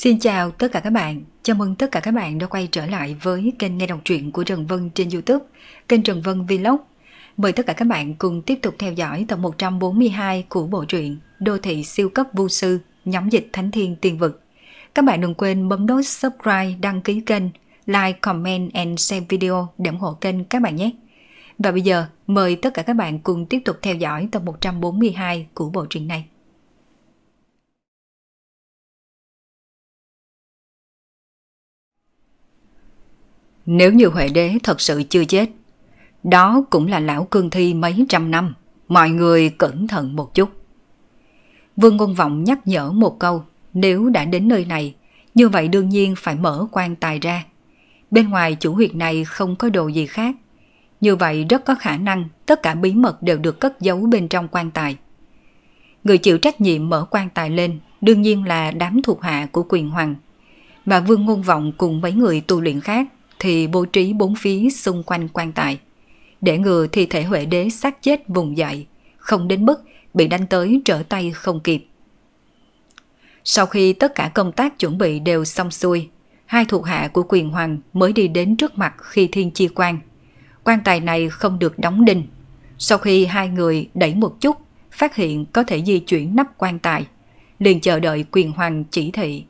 Xin chào tất cả các bạn, chào mừng tất cả các bạn đã quay trở lại với kênh nghe đọc truyện của Trần Vân trên Youtube, kênh Trần Vân Vlog. Mời tất cả các bạn cùng tiếp tục theo dõi tập 142 của bộ truyện Đô thị siêu cấp vô sư, nhóm dịch Thánh Thiên Tiên Vực. Các bạn đừng quên bấm nút subscribe, đăng ký kênh, like, comment and share video để ủng hộ kênh các bạn nhé. Và bây giờ, mời tất cả các bạn cùng tiếp tục theo dõi tập 142 của bộ truyện này. Nếu như Huệ Đế thật sự chưa chết, đó cũng là lão cương thi mấy trăm năm. Mọi người cẩn thận một chút. Vương Ngôn Vọng nhắc nhở một câu, nếu đã đến nơi này, như vậy đương nhiên phải mở quan tài ra. Bên ngoài chủ huyệt này không có đồ gì khác. Như vậy rất có khả năng tất cả bí mật đều được cất giấu bên trong quan tài. Người chịu trách nhiệm mở quan tài lên đương nhiên là đám thuộc hạ của quyền hoàng. Và Vương Ngôn Vọng cùng mấy người tu luyện khác thì bố trí bốn phía xung quanh quan tài, để ngừa thi thể Huệ Đế xác chết vùng dậy, không đến mức bị đánh tới trở tay không kịp. Sau khi tất cả công tác chuẩn bị đều xong xuôi, hai thuộc hạ của quyền hoàng mới đi đến trước mặt khi thiên chi quan. Quan tài này không được đóng đinh. Sau khi hai người đẩy một chút, phát hiện có thể di chuyển nắp quan tài, liền chờ đợi quyền hoàng chỉ thị.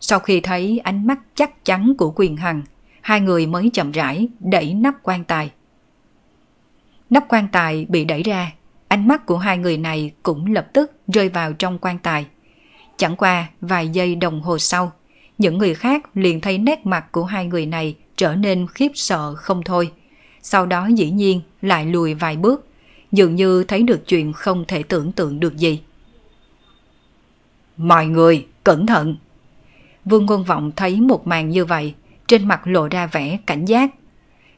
Sau khi thấy ánh mắt chắc chắn của quyền hoàng hai người mới chậm rãi đẩy nắp quan tài. Nắp quan tài bị đẩy ra, ánh mắt của hai người này cũng lập tức rơi vào trong quan tài. Chẳng qua vài giây đồng hồ sau, những người khác liền thấy nét mặt của hai người này trở nên khiếp sợ không thôi. Sau đó dĩ nhiên lại lùi vài bước, dường như thấy được chuyện không thể tưởng tượng được gì. Mọi người, cẩn thận! Vương Quân Vọng thấy một màn như vậy, trên mặt lộ ra vẻ cảnh giác,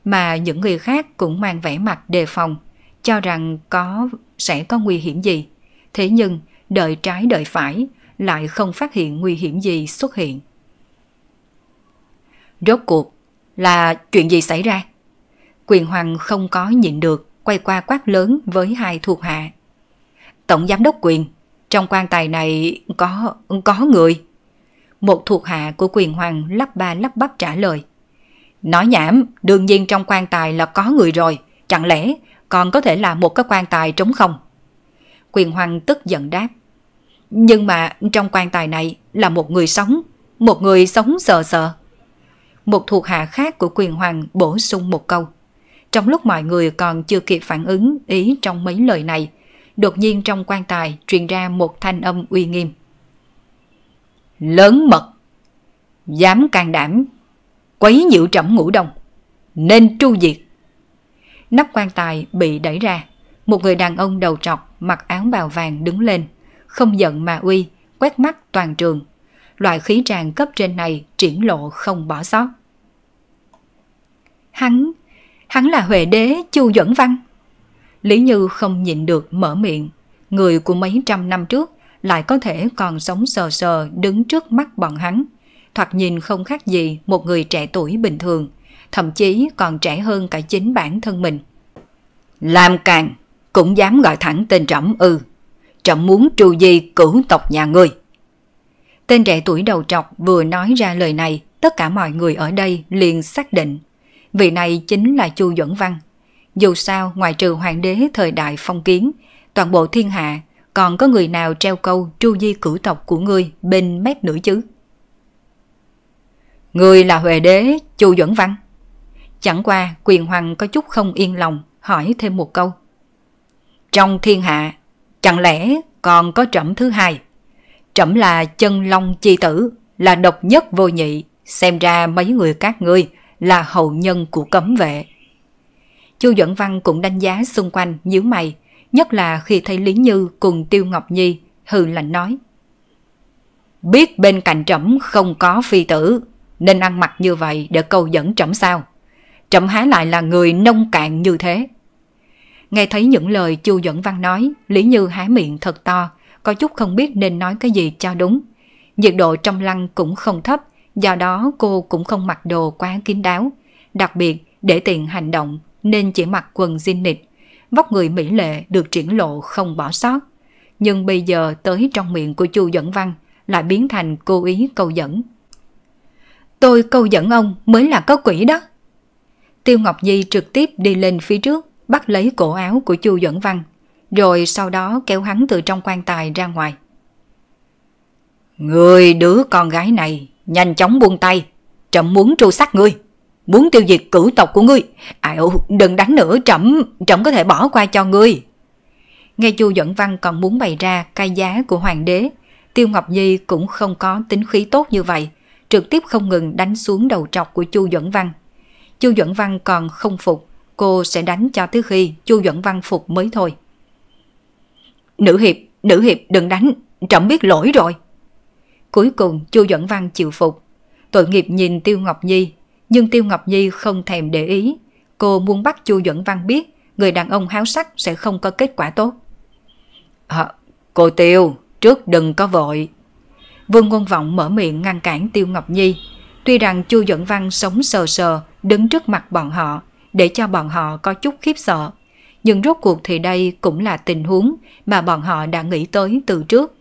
mà những người khác cũng mang vẻ mặt đề phòng, cho rằng có sẽ có nguy hiểm gì. Thế nhưng, đợi trái đợi phải, lại không phát hiện nguy hiểm gì xuất hiện. Rốt cuộc, là chuyện gì xảy ra? Quyền Hoàng không có nhịn được, quay qua quát lớn với hai thuộc hạ. Tổng giám đốc quyền, trong quan tài này có có người một thuộc hạ của quyền hoàng lắp ba lắp bắp trả lời. Nói nhảm, đương nhiên trong quan tài là có người rồi, chẳng lẽ còn có thể là một cái quan tài trống không? Quyền hoàng tức giận đáp. Nhưng mà trong quan tài này là một người sống, một người sống sờ sờ. Một thuộc hạ khác của quyền hoàng bổ sung một câu. Trong lúc mọi người còn chưa kịp phản ứng ý trong mấy lời này, đột nhiên trong quan tài truyền ra một thanh âm uy nghiêm lớn mật, dám can đảm, quấy nhiễu trẫm ngủ đông, nên tru diệt. Nắp quan tài bị đẩy ra, một người đàn ông đầu trọc mặc áo bào vàng đứng lên, không giận mà uy, quét mắt toàn trường. Loại khí tràng cấp trên này triển lộ không bỏ sót. Hắn, hắn là Huệ Đế Chu Duẩn Văn. Lý Như không nhịn được mở miệng, người của mấy trăm năm trước lại có thể còn sống sờ sờ đứng trước mắt bọn hắn. Thoạt nhìn không khác gì một người trẻ tuổi bình thường, thậm chí còn trẻ hơn cả chính bản thân mình. Làm càng, cũng dám gọi thẳng tên trẫm ư. Ừ. Trẫm muốn trù gì cửu tộc nhà người. Tên trẻ tuổi đầu trọc vừa nói ra lời này, tất cả mọi người ở đây liền xác định. Vị này chính là Chu Duẩn Văn. Dù sao, ngoài trừ hoàng đế thời đại phong kiến, toàn bộ thiên hạ còn có người nào treo câu tru di cử tộc của ngươi bên mép nữa chứ? Ngươi là Huệ Đế, Chu Duẩn Văn. Chẳng qua quyền hoàng có chút không yên lòng hỏi thêm một câu. Trong thiên hạ, chẳng lẽ còn có trẫm thứ hai? Trẫm là chân long chi tử, là độc nhất vô nhị, xem ra mấy người các ngươi là hậu nhân của cấm vệ. Chu Duẩn Văn cũng đánh giá xung quanh nhíu mày, nhất là khi thấy Lý Như cùng Tiêu Ngọc Nhi hừ lạnh nói. Biết bên cạnh trẫm không có phi tử, nên ăn mặc như vậy để câu dẫn trẫm sao? Trẫm há lại là người nông cạn như thế. Nghe thấy những lời Chu Dẫn Văn nói, Lý Như há miệng thật to, có chút không biết nên nói cái gì cho đúng. Nhiệt độ trong lăng cũng không thấp, do đó cô cũng không mặc đồ quá kín đáo. Đặc biệt, để tiện hành động nên chỉ mặc quần jean nịt vóc người mỹ lệ được triển lộ không bỏ sót. Nhưng bây giờ tới trong miệng của Chu Dẫn Văn lại biến thành cô ý câu dẫn. Tôi câu dẫn ông mới là có quỷ đó. Tiêu Ngọc Di trực tiếp đi lên phía trước, bắt lấy cổ áo của Chu Dẫn Văn, rồi sau đó kéo hắn từ trong quan tài ra ngoài. Người đứa con gái này, nhanh chóng buông tay, trẫm muốn tru sát ngươi muốn tiêu diệt cửu tộc của ngươi. À ồ, đừng đánh nữa, trẫm trẫm có thể bỏ qua cho ngươi. Nghe Chu Duẩn Văn còn muốn bày ra cai giá của hoàng đế, Tiêu Ngọc Nhi cũng không có tính khí tốt như vậy, trực tiếp không ngừng đánh xuống đầu trọc của Chu Duẩn Văn. Chu Duẩn Văn còn không phục, cô sẽ đánh cho tới khi Chu Duẩn Văn phục mới thôi. Nữ hiệp, nữ hiệp đừng đánh, trẫm biết lỗi rồi. Cuối cùng Chu Duẩn Văn chịu phục. Tội nghiệp nhìn Tiêu Ngọc Nhi nhưng Tiêu Ngọc Nhi không thèm để ý. Cô muốn bắt Chu Duẩn Văn biết người đàn ông háo sắc sẽ không có kết quả tốt. À, cô Tiêu, trước đừng có vội. Vương Ngôn Vọng mở miệng ngăn cản Tiêu Ngọc Nhi. Tuy rằng Chu Duẩn Văn sống sờ sờ đứng trước mặt bọn họ để cho bọn họ có chút khiếp sợ. Nhưng rốt cuộc thì đây cũng là tình huống mà bọn họ đã nghĩ tới từ trước.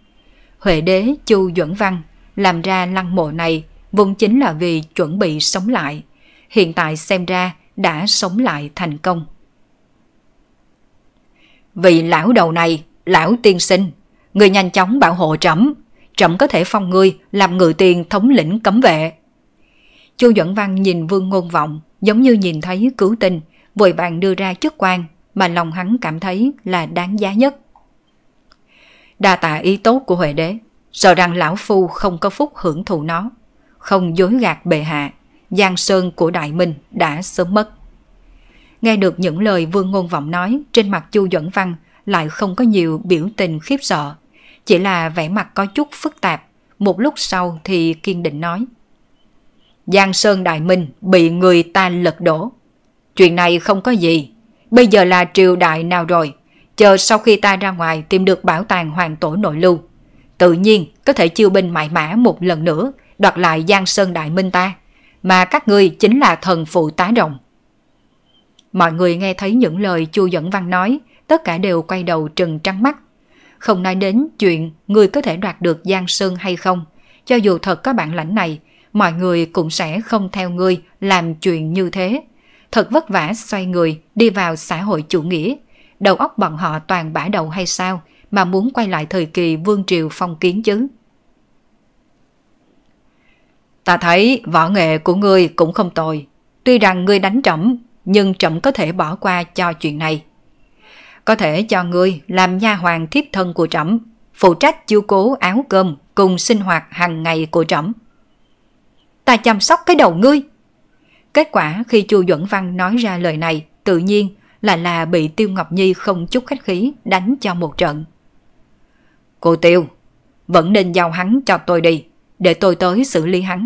Huệ đế Chu Duẩn Văn làm ra lăng mộ này vốn chính là vì chuẩn bị sống lại. Hiện tại xem ra đã sống lại thành công. Vị lão đầu này, lão tiên sinh, người nhanh chóng bảo hộ trẫm, trẫm có thể phong ngươi làm ngự tiền thống lĩnh cấm vệ. Chu Duẩn Văn nhìn Vương Ngôn Vọng giống như nhìn thấy cứu tinh, vội vàng đưa ra chức quan mà lòng hắn cảm thấy là đáng giá nhất. Đa tạ ý tốt của Huệ Đế, sợ rằng lão phu không có phúc hưởng thụ nó không dối gạt bệ hạ, Giang Sơn của Đại Minh đã sớm mất. Nghe được những lời Vương Ngôn Vọng nói trên mặt Chu Duẩn Văn lại không có nhiều biểu tình khiếp sợ, chỉ là vẻ mặt có chút phức tạp, một lúc sau thì kiên định nói. Giang Sơn Đại Minh bị người ta lật đổ. Chuyện này không có gì, bây giờ là triều đại nào rồi, chờ sau khi ta ra ngoài tìm được bảo tàng hoàng tổ nội lưu. Tự nhiên có thể chiêu binh mại mã một lần nữa đoạt lại Giang Sơn Đại Minh ta, mà các ngươi chính là thần phụ tá rồng. Mọi người nghe thấy những lời Chu Dẫn Văn nói, tất cả đều quay đầu trừng trắng mắt. Không nói đến chuyện người có thể đoạt được Giang Sơn hay không, cho dù thật có bản lãnh này, mọi người cũng sẽ không theo ngươi làm chuyện như thế. Thật vất vả xoay người đi vào xã hội chủ nghĩa, đầu óc bọn họ toàn bã đầu hay sao mà muốn quay lại thời kỳ vương triều phong kiến chứ. Ta thấy võ nghệ của ngươi cũng không tồi. Tuy rằng ngươi đánh trẫm, nhưng trẫm có thể bỏ qua cho chuyện này. Có thể cho ngươi làm nha hoàng thiếp thân của trẫm, phụ trách chiêu cố áo cơm cùng sinh hoạt hàng ngày của trẫm. Ta chăm sóc cái đầu ngươi. Kết quả khi Chu Duẩn Văn nói ra lời này, tự nhiên là là bị Tiêu Ngọc Nhi không chút khách khí đánh cho một trận. Cô Tiêu, vẫn nên giao hắn cho tôi đi để tôi tới xử lý hắn.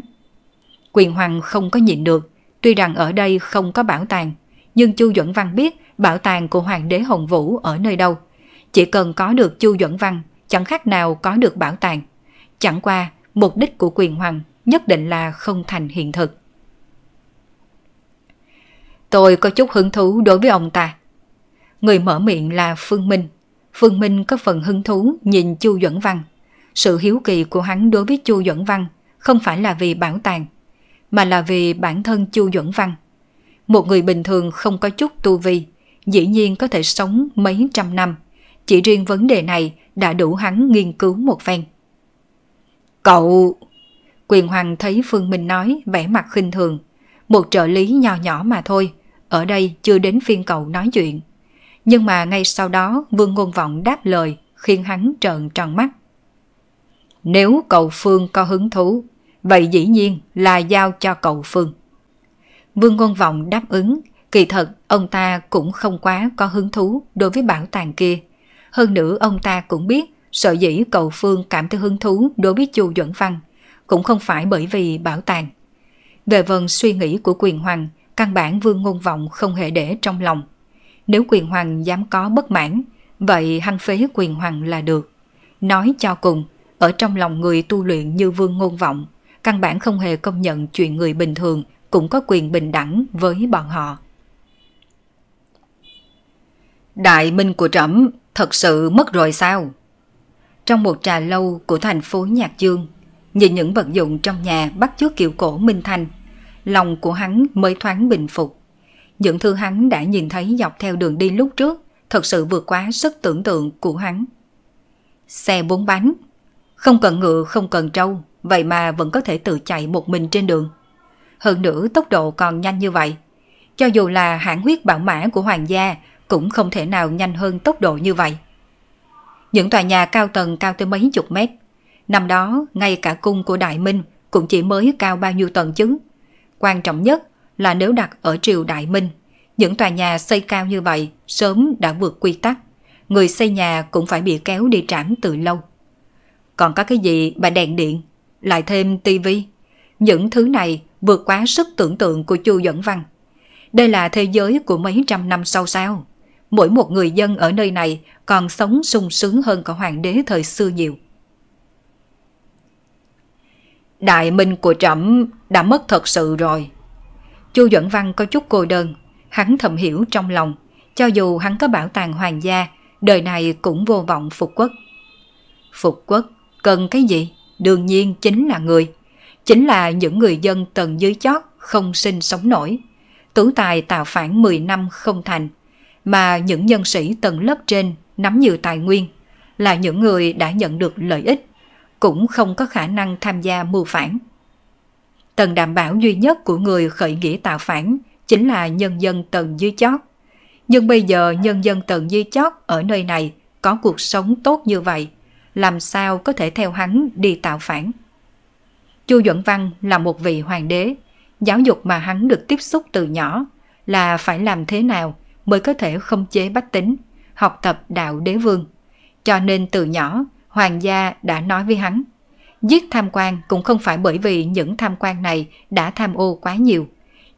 Quyền Hoàng không có nhịn được, tuy rằng ở đây không có bảo tàng, nhưng Chu Duẩn Văn biết bảo tàng của Hoàng đế Hồng Vũ ở nơi đâu. Chỉ cần có được Chu Duẩn Văn, chẳng khác nào có được bảo tàng. Chẳng qua, mục đích của quyền hoàng nhất định là không thành hiện thực. Tôi có chút hứng thú đối với ông ta. Người mở miệng là Phương Minh. Phương Minh có phần hứng thú nhìn Chu Duẩn Văn sự hiếu kỳ của hắn đối với Chu Duẩn Văn không phải là vì bảo tàng, mà là vì bản thân Chu Duẩn Văn. Một người bình thường không có chút tu vi, dĩ nhiên có thể sống mấy trăm năm. Chỉ riêng vấn đề này đã đủ hắn nghiên cứu một phen. Cậu... Quyền Hoàng thấy Phương Minh nói vẻ mặt khinh thường. Một trợ lý nhỏ nhỏ mà thôi, ở đây chưa đến phiên cậu nói chuyện. Nhưng mà ngay sau đó Vương Ngôn Vọng đáp lời khiến hắn trợn tròn mắt. Nếu cậu Phương có hứng thú, vậy dĩ nhiên là giao cho cậu Phương. Vương Ngôn Vọng đáp ứng, kỳ thật ông ta cũng không quá có hứng thú đối với bảo tàng kia. Hơn nữa ông ta cũng biết sợ dĩ cậu Phương cảm thấy hứng thú đối với Chu Duẩn Văn, cũng không phải bởi vì bảo tàng. Về phần suy nghĩ của quyền hoàng, căn bản Vương Ngôn Vọng không hề để trong lòng. Nếu quyền hoàng dám có bất mãn, vậy hăng phế quyền hoàng là được. Nói cho cùng, ở trong lòng người tu luyện như vương ngôn vọng, căn bản không hề công nhận chuyện người bình thường cũng có quyền bình đẳng với bọn họ. Đại minh của trẫm thật sự mất rồi sao? Trong một trà lâu của thành phố Nhạc Dương, nhìn những vật dụng trong nhà bắt chước kiểu cổ Minh Thanh, lòng của hắn mới thoáng bình phục. Những thứ hắn đã nhìn thấy dọc theo đường đi lúc trước thật sự vượt quá sức tưởng tượng của hắn. Xe bốn bánh không cần ngựa, không cần trâu, vậy mà vẫn có thể tự chạy một mình trên đường. Hơn nữa tốc độ còn nhanh như vậy. Cho dù là hãng huyết bảo mã của hoàng gia cũng không thể nào nhanh hơn tốc độ như vậy. Những tòa nhà cao tầng cao tới mấy chục mét. Năm đó, ngay cả cung của Đại Minh cũng chỉ mới cao bao nhiêu tầng chứ. Quan trọng nhất là nếu đặt ở triều Đại Minh, những tòa nhà xây cao như vậy sớm đã vượt quy tắc. Người xây nhà cũng phải bị kéo đi trảm từ lâu còn có cái gì mà đèn điện, lại thêm tivi. Những thứ này vượt quá sức tưởng tượng của Chu Dẫn Văn. Đây là thế giới của mấy trăm năm sau sao. Mỗi một người dân ở nơi này còn sống sung sướng hơn cả hoàng đế thời xưa nhiều. Đại minh của trẫm đã mất thật sự rồi. Chu Duẩn Văn có chút cô đơn, hắn thầm hiểu trong lòng, cho dù hắn có bảo tàng hoàng gia, đời này cũng vô vọng phục quốc. Phục quốc Cần cái gì? Đương nhiên chính là người. Chính là những người dân tầng dưới chót không sinh sống nổi. Tú tài tạo phản 10 năm không thành. Mà những nhân sĩ tầng lớp trên nắm nhiều tài nguyên là những người đã nhận được lợi ích cũng không có khả năng tham gia mưu phản. Tầng đảm bảo duy nhất của người khởi nghĩa tạo phản chính là nhân dân tầng dưới chót. Nhưng bây giờ nhân dân tầng dưới chót ở nơi này có cuộc sống tốt như vậy làm sao có thể theo hắn đi tạo phản. Chu Duẩn Văn là một vị hoàng đế, giáo dục mà hắn được tiếp xúc từ nhỏ là phải làm thế nào mới có thể không chế bách tính, học tập đạo đế vương. Cho nên từ nhỏ, hoàng gia đã nói với hắn, giết tham quan cũng không phải bởi vì những tham quan này đã tham ô quá nhiều.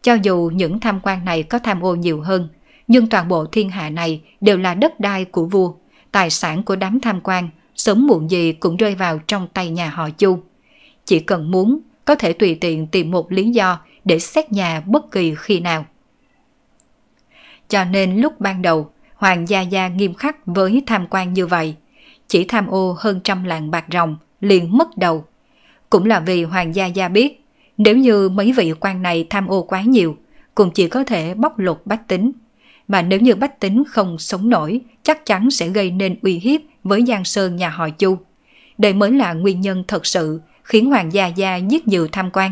Cho dù những tham quan này có tham ô nhiều hơn, nhưng toàn bộ thiên hạ này đều là đất đai của vua, tài sản của đám tham quan sớm muộn gì cũng rơi vào trong tay nhà họ Chu. Chỉ cần muốn, có thể tùy tiện tìm một lý do để xét nhà bất kỳ khi nào. Cho nên lúc ban đầu, Hoàng Gia Gia nghiêm khắc với tham quan như vậy. Chỉ tham ô hơn trăm lạng bạc rồng, liền mất đầu. Cũng là vì Hoàng Gia Gia biết, nếu như mấy vị quan này tham ô quá nhiều, cũng chỉ có thể bóc lột bách tính. Mà nếu như bách tính không sống nổi, chắc chắn sẽ gây nên uy hiếp với Giang Sơn nhà họ Chu. Đây mới là nguyên nhân thật sự khiến Hoàng Gia Gia giết nhiều tham quan.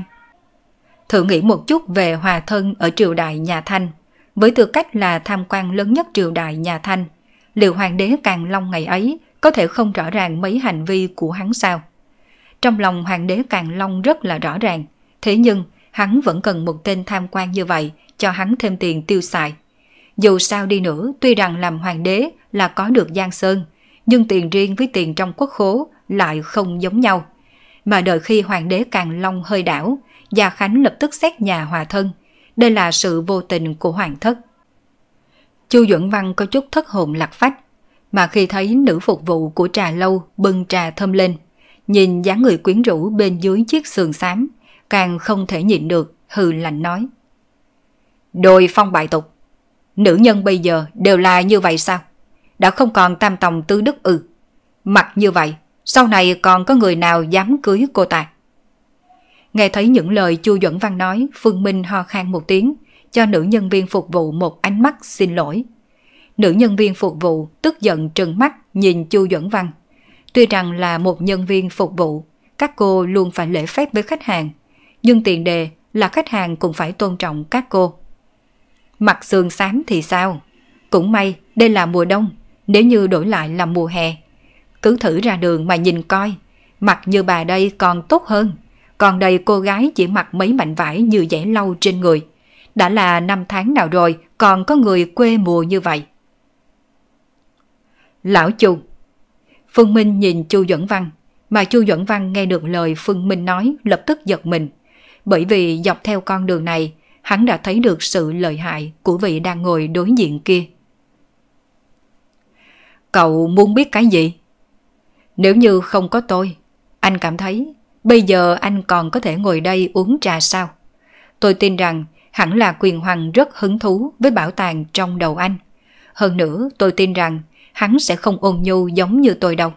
Thử nghĩ một chút về hòa thân ở triều đại nhà Thanh. Với tư cách là tham quan lớn nhất triều đại nhà Thanh, liệu Hoàng đế Càng Long ngày ấy có thể không rõ ràng mấy hành vi của hắn sao? Trong lòng Hoàng đế Càng Long rất là rõ ràng, thế nhưng hắn vẫn cần một tên tham quan như vậy cho hắn thêm tiền tiêu xài. Dù sao đi nữa, tuy rằng làm hoàng đế là có được Giang Sơn, nhưng tiền riêng với tiền trong quốc khố lại không giống nhau. Mà đợi khi hoàng đế Càng Long hơi đảo, Gia Khánh lập tức xét nhà hòa thân. Đây là sự vô tình của hoàng thất. Chu Duẩn Văn có chút thất hồn lạc phách, mà khi thấy nữ phục vụ của trà lâu bưng trà thơm lên, nhìn dáng người quyến rũ bên dưới chiếc sườn xám, càng không thể nhịn được, hừ lạnh nói. Đồi phong bại tục, nữ nhân bây giờ đều là như vậy sao? đã không còn tam tòng tứ đức ư. Ừ. Mặc như vậy, sau này còn có người nào dám cưới cô ta? Nghe thấy những lời Chu Duẩn Văn nói, Phương Minh ho khan một tiếng, cho nữ nhân viên phục vụ một ánh mắt xin lỗi. Nữ nhân viên phục vụ tức giận trừng mắt nhìn Chu Duẩn Văn. Tuy rằng là một nhân viên phục vụ, các cô luôn phải lễ phép với khách hàng, nhưng tiền đề là khách hàng cũng phải tôn trọng các cô. Mặt sườn xám thì sao? Cũng may đây là mùa đông, nếu như đổi lại là mùa hè, cứ thử ra đường mà nhìn coi, mặc như bà đây còn tốt hơn. Còn đây cô gái chỉ mặc mấy mảnh vải như dẻ lau trên người. Đã là năm tháng nào rồi còn có người quê mùa như vậy. Lão Chu Phương Minh nhìn Chu Duẩn Văn, mà Chu Duẩn Văn nghe được lời Phương Minh nói lập tức giật mình. Bởi vì dọc theo con đường này, hắn đã thấy được sự lợi hại của vị đang ngồi đối diện kia. Cậu muốn biết cái gì? Nếu như không có tôi, anh cảm thấy bây giờ anh còn có thể ngồi đây uống trà sao? Tôi tin rằng hẳn là quyền hoàng rất hứng thú với bảo tàng trong đầu anh. Hơn nữa tôi tin rằng hắn sẽ không ôn nhu giống như tôi đâu.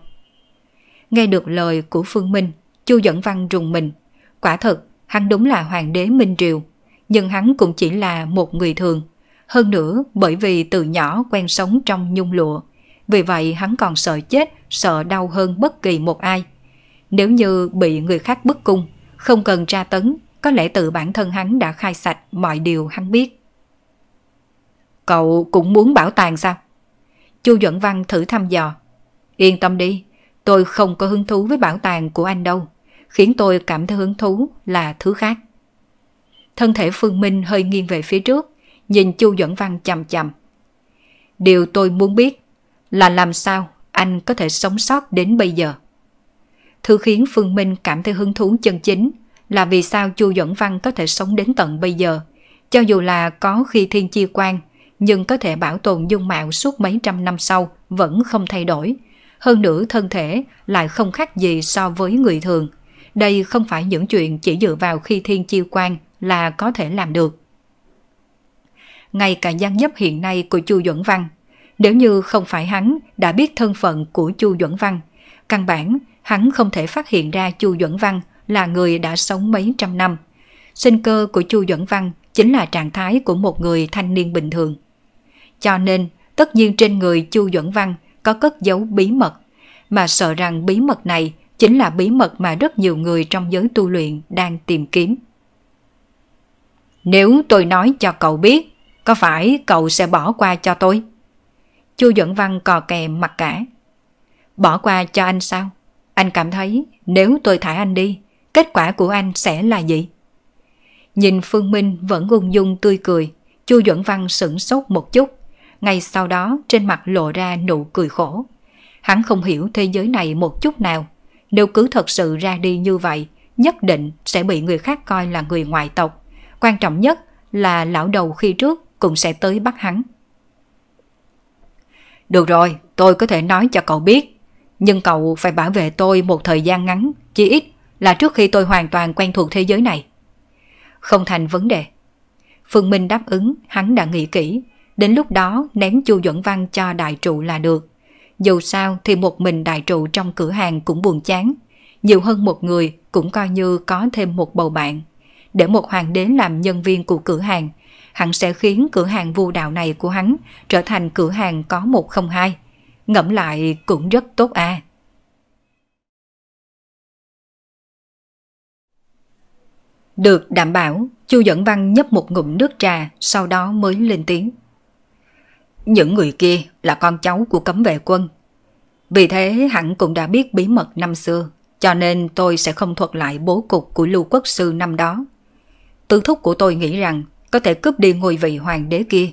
Nghe được lời của Phương Minh, Chu Dẫn Văn rùng mình. Quả thật, hắn đúng là hoàng đế Minh Triều, nhưng hắn cũng chỉ là một người thường. Hơn nữa, bởi vì từ nhỏ quen sống trong nhung lụa, vì vậy hắn còn sợ chết, sợ đau hơn bất kỳ một ai. Nếu như bị người khác bức cung, không cần tra tấn, có lẽ tự bản thân hắn đã khai sạch mọi điều hắn biết. Cậu cũng muốn bảo tàng sao? Chu Duẩn Văn thử thăm dò. Yên tâm đi, tôi không có hứng thú với bảo tàng của anh đâu. Khiến tôi cảm thấy hứng thú là thứ khác. Thân thể Phương Minh hơi nghiêng về phía trước, nhìn Chu Duẩn Văn chầm chầm. Điều tôi muốn biết là làm sao anh có thể sống sót đến bây giờ. Thứ khiến Phương Minh cảm thấy hứng thú chân chính là vì sao Chu Duẩn Văn có thể sống đến tận bây giờ, cho dù là có khi thiên chi quan, nhưng có thể bảo tồn dung mạo suốt mấy trăm năm sau vẫn không thay đổi. Hơn nữa thân thể lại không khác gì so với người thường. Đây không phải những chuyện chỉ dựa vào khi thiên chi quan là có thể làm được. Ngay cả gian nhấp hiện nay của Chu Duẩn Văn nếu như không phải hắn đã biết thân phận của Chu Duẩn Văn, căn bản hắn không thể phát hiện ra Chu Duẩn Văn là người đã sống mấy trăm năm. Sinh cơ của Chu Duẩn Văn chính là trạng thái của một người thanh niên bình thường. Cho nên, tất nhiên trên người Chu Duẩn Văn có cất giấu bí mật, mà sợ rằng bí mật này chính là bí mật mà rất nhiều người trong giới tu luyện đang tìm kiếm. Nếu tôi nói cho cậu biết, có phải cậu sẽ bỏ qua cho tôi? Chu Duẩn Văn cò kè mặt cả. Bỏ qua cho anh sao? Anh cảm thấy nếu tôi thả anh đi, kết quả của anh sẽ là gì? Nhìn Phương Minh vẫn ung dung tươi cười, Chu Duẩn Văn sửng sốt một chút, ngay sau đó trên mặt lộ ra nụ cười khổ. Hắn không hiểu thế giới này một chút nào, nếu cứ thật sự ra đi như vậy, nhất định sẽ bị người khác coi là người ngoại tộc. Quan trọng nhất là lão đầu khi trước cũng sẽ tới bắt hắn. Được rồi, tôi có thể nói cho cậu biết. Nhưng cậu phải bảo vệ tôi một thời gian ngắn, chỉ ít là trước khi tôi hoàn toàn quen thuộc thế giới này. Không thành vấn đề. Phương Minh đáp ứng, hắn đã nghĩ kỹ. Đến lúc đó ném Chu Duẩn Văn cho đại trụ là được. Dù sao thì một mình đại trụ trong cửa hàng cũng buồn chán. Nhiều hơn một người cũng coi như có thêm một bầu bạn. Để một hoàng đế làm nhân viên của cửa hàng hắn sẽ khiến cửa hàng vu đạo này của hắn trở thành cửa hàng có một không hai Ngẫm lại cũng rất tốt a. À. Được đảm bảo, Chu Dẫn Văn nhấp một ngụm nước trà, sau đó mới lên tiếng. Những người kia là con cháu của cấm vệ quân. Vì thế hẳn cũng đã biết bí mật năm xưa, cho nên tôi sẽ không thuật lại bố cục của lưu quốc sư năm đó. Tư thúc của tôi nghĩ rằng có thể cướp đi ngôi vị hoàng đế kia.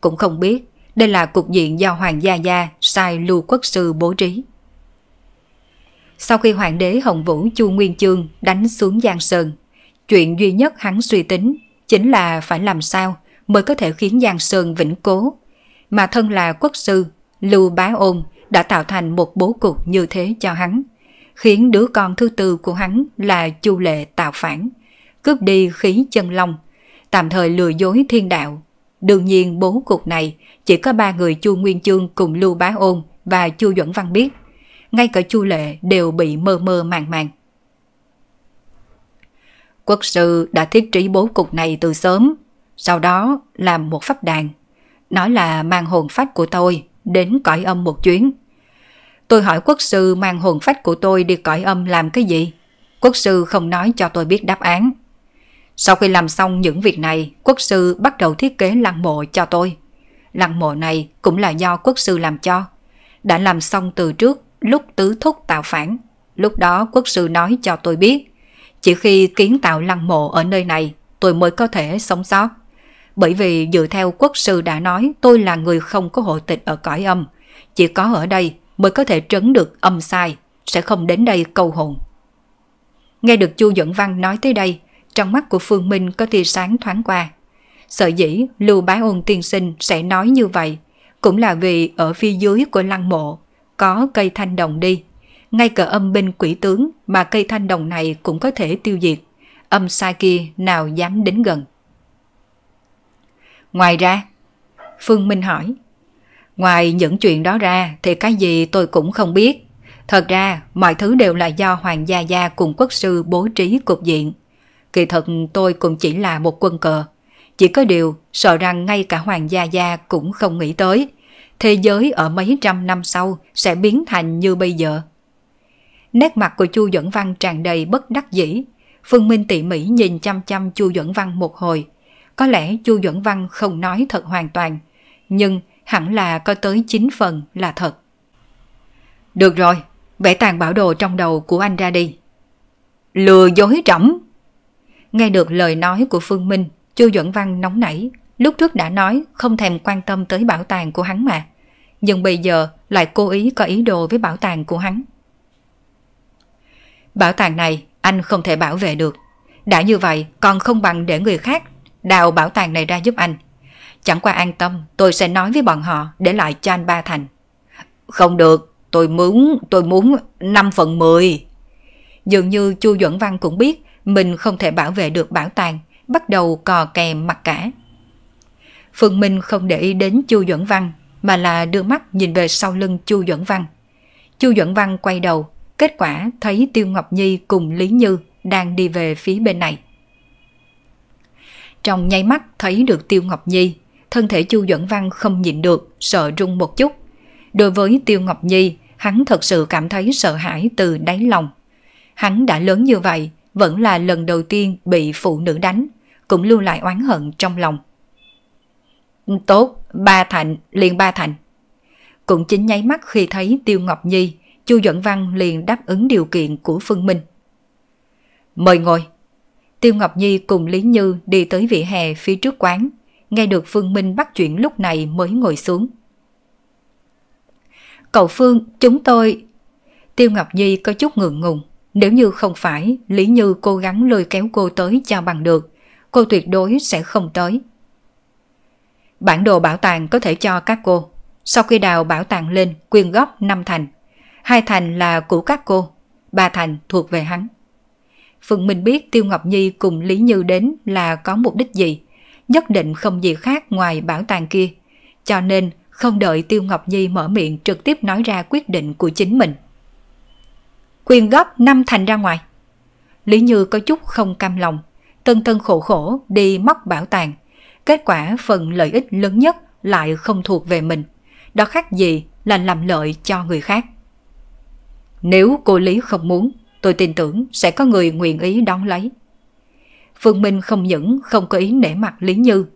Cũng không biết đây là cục diện do Hoàng Gia Gia sai Lưu Quốc Sư bố trí. Sau khi Hoàng đế Hồng Vũ Chu Nguyên Chương đánh xuống Giang Sơn, chuyện duy nhất hắn suy tính chính là phải làm sao mới có thể khiến Giang Sơn vĩnh cố. Mà thân là quốc sư, Lưu Bá Ôn đã tạo thành một bố cục như thế cho hắn, khiến đứa con thứ tư của hắn là Chu Lệ tạo phản, cướp đi khí chân long – tạm thời lừa dối thiên đạo. Đương nhiên bố cục này chỉ có ba người Chu Nguyên Chương cùng Lưu Bá Ôn và Chu Duẩn Văn biết. Ngay cả Chu Lệ đều bị mơ mơ màng màng. Quốc sư đã thiết trí bố cục này từ sớm, sau đó làm một pháp đàn. Nói là mang hồn phách của tôi đến cõi âm một chuyến. Tôi hỏi quốc sư mang hồn phách của tôi đi cõi âm làm cái gì? Quốc sư không nói cho tôi biết đáp án, sau khi làm xong những việc này, quốc sư bắt đầu thiết kế lăng mộ cho tôi. Lăng mộ này cũng là do quốc sư làm cho. Đã làm xong từ trước lúc tứ thúc tạo phản. Lúc đó quốc sư nói cho tôi biết, chỉ khi kiến tạo lăng mộ ở nơi này tôi mới có thể sống sót. Bởi vì dựa theo quốc sư đã nói tôi là người không có hộ tịch ở cõi âm. Chỉ có ở đây mới có thể trấn được âm sai, sẽ không đến đây cầu hồn. Nghe được Chu Duẩn Văn nói tới đây, trong mắt của Phương Minh có tia sáng thoáng qua. Sợ dĩ Lưu Bái Ôn tiên sinh sẽ nói như vậy, cũng là vì ở phía dưới của lăng mộ có cây thanh đồng đi. Ngay cả âm binh quỷ tướng mà cây thanh đồng này cũng có thể tiêu diệt, âm sai kia nào dám đến gần. Ngoài ra, Phương Minh hỏi, ngoài những chuyện đó ra thì cái gì tôi cũng không biết. Thật ra, mọi thứ đều là do Hoàng Gia Gia cùng quốc sư bố trí cục diện kỳ thật tôi cũng chỉ là một quân cờ. Chỉ có điều, sợ rằng ngay cả Hoàng Gia Gia cũng không nghĩ tới. Thế giới ở mấy trăm năm sau sẽ biến thành như bây giờ. Nét mặt của Chu Duẩn Văn tràn đầy bất đắc dĩ. Phương Minh tỉ mỉ nhìn chăm chăm Chu Duẩn Văn một hồi. Có lẽ Chu Duẩn Văn không nói thật hoàn toàn, nhưng hẳn là có tới 9 phần là thật. Được rồi, vẽ tàn bảo đồ trong đầu của anh ra đi. Lừa dối trẫm Nghe được lời nói của Phương Minh, Chu Duẩn Văn nóng nảy, lúc trước đã nói không thèm quan tâm tới bảo tàng của hắn mà. Nhưng bây giờ lại cố ý có ý đồ với bảo tàng của hắn. Bảo tàng này anh không thể bảo vệ được. Đã như vậy còn không bằng để người khác đào bảo tàng này ra giúp anh. Chẳng qua an tâm tôi sẽ nói với bọn họ để lại cho anh Ba Thành. Không được, tôi muốn, tôi muốn 5 phần 10. Dường như Chu Duẩn Văn cũng biết mình không thể bảo vệ được bảo tàng, bắt đầu cò kè mặt cả. Phương Minh không để ý đến Chu Duẩn Văn, mà là đưa mắt nhìn về sau lưng Chu Duẩn Văn. Chu Duẩn Văn quay đầu, kết quả thấy Tiêu Ngọc Nhi cùng Lý Như đang đi về phía bên này. Trong nháy mắt thấy được Tiêu Ngọc Nhi, thân thể Chu Duẩn Văn không nhịn được, sợ rung một chút. Đối với Tiêu Ngọc Nhi, hắn thật sự cảm thấy sợ hãi từ đáy lòng. Hắn đã lớn như vậy, vẫn là lần đầu tiên bị phụ nữ đánh, cũng lưu lại oán hận trong lòng. Tốt, ba thành, liền ba thành. Cũng chính nháy mắt khi thấy Tiêu Ngọc Nhi, Chu Duẩn Văn liền đáp ứng điều kiện của Phương Minh. Mời ngồi. Tiêu Ngọc Nhi cùng Lý Như đi tới vỉa hè phía trước quán, nghe được Phương Minh bắt chuyện lúc này mới ngồi xuống. Cậu Phương, chúng tôi... Tiêu Ngọc Nhi có chút ngượng ngùng. Nếu như không phải Lý Như cố gắng lôi kéo cô tới cho bằng được, cô tuyệt đối sẽ không tới. Bản đồ bảo tàng có thể cho các cô. Sau khi đào bảo tàng lên, quyên góp 5 thành. hai thành là của các cô, ba thành thuộc về hắn. Phượng Minh biết Tiêu Ngọc Nhi cùng Lý Như đến là có mục đích gì, nhất định không gì khác ngoài bảo tàng kia. Cho nên không đợi Tiêu Ngọc Nhi mở miệng trực tiếp nói ra quyết định của chính mình. Quyền góp năm thành ra ngoài. Lý Như có chút không cam lòng, tân tân khổ khổ đi móc bảo tàng. Kết quả phần lợi ích lớn nhất lại không thuộc về mình. Đó khác gì là làm lợi cho người khác. Nếu cô Lý không muốn, tôi tin tưởng sẽ có người nguyện ý đón lấy. Phương Minh không những không có ý nể mặt Lý Như.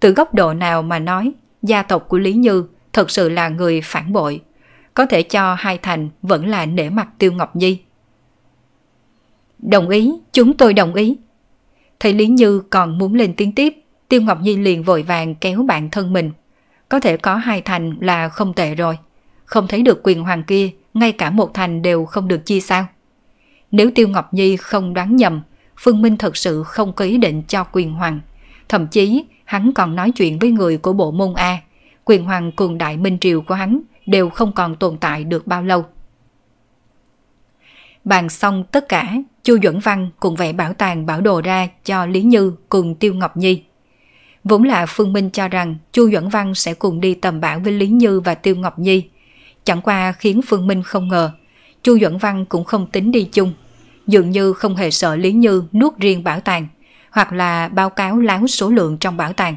Từ góc độ nào mà nói, gia tộc của Lý Như thật sự là người phản bội, có thể cho hai thành vẫn là nể mặt Tiêu Ngọc Nhi. Đồng ý, chúng tôi đồng ý. Thấy Lý Như còn muốn lên tiếng tiếp, Tiêu Ngọc Nhi liền vội vàng kéo bạn thân mình. Có thể có hai thành là không tệ rồi. Không thấy được quyền hoàng kia, ngay cả một thành đều không được chi sao. Nếu Tiêu Ngọc Nhi không đoán nhầm, Phương Minh thật sự không có ý định cho quyền hoàng. Thậm chí, hắn còn nói chuyện với người của bộ môn A, quyền hoàng cùng đại minh triều của hắn, đều không còn tồn tại được bao lâu. Bàn xong tất cả, Chu Duẩn Văn cùng vẽ bảo tàng bảo đồ ra cho Lý Như cùng Tiêu Ngọc Nhi. Vốn là Phương Minh cho rằng Chu Duẩn Văn sẽ cùng đi tầm bảo với Lý Như và Tiêu Ngọc Nhi. Chẳng qua khiến Phương Minh không ngờ, Chu Duẩn Văn cũng không tính đi chung. Dường như không hề sợ Lý Như nuốt riêng bảo tàng, hoặc là báo cáo láo số lượng trong bảo tàng.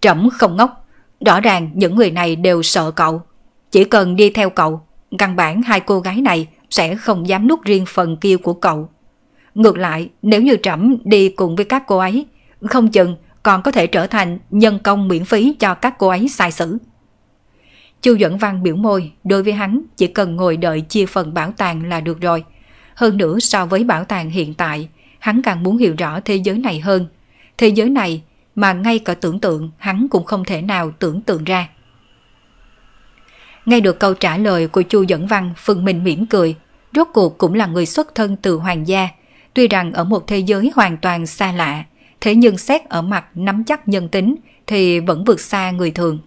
Trẫm không ngốc, Rõ ràng những người này đều sợ cậu. Chỉ cần đi theo cậu, căn bản hai cô gái này sẽ không dám nuốt riêng phần kia của cậu. Ngược lại, nếu như trẫm đi cùng với các cô ấy, không chừng còn có thể trở thành nhân công miễn phí cho các cô ấy sai xử. Chu Duẩn Văn biểu môi, đối với hắn chỉ cần ngồi đợi chia phần bảo tàng là được rồi. Hơn nữa so với bảo tàng hiện tại, hắn càng muốn hiểu rõ thế giới này hơn. Thế giới này mà ngay cả tưởng tượng hắn cũng không thể nào tưởng tượng ra. Nghe được câu trả lời của Chu Dẫn Văn phần mình mỉm cười, rốt cuộc cũng là người xuất thân từ hoàng gia, tuy rằng ở một thế giới hoàn toàn xa lạ, thế nhưng xét ở mặt nắm chắc nhân tính thì vẫn vượt xa người thường.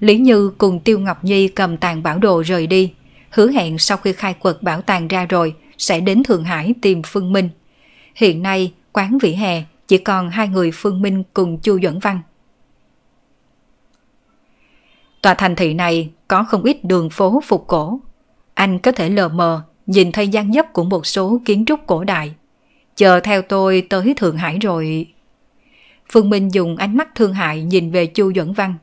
Lý Như cùng Tiêu Ngọc Nhi cầm tàng bảo đồ rời đi, hứa hẹn sau khi khai quật bảo tàng ra rồi sẽ đến Thượng Hải tìm Phương Minh. Hiện nay, quán vỉa hè chỉ còn hai người Phương Minh cùng Chu Duẩn Văn. Tòa thành thị này có không ít đường phố phục cổ. Anh có thể lờ mờ nhìn thấy gian dấp của một số kiến trúc cổ đại. Chờ theo tôi tới Thượng Hải rồi. Phương Minh dùng ánh mắt thương hại nhìn về Chu Duẩn Văn.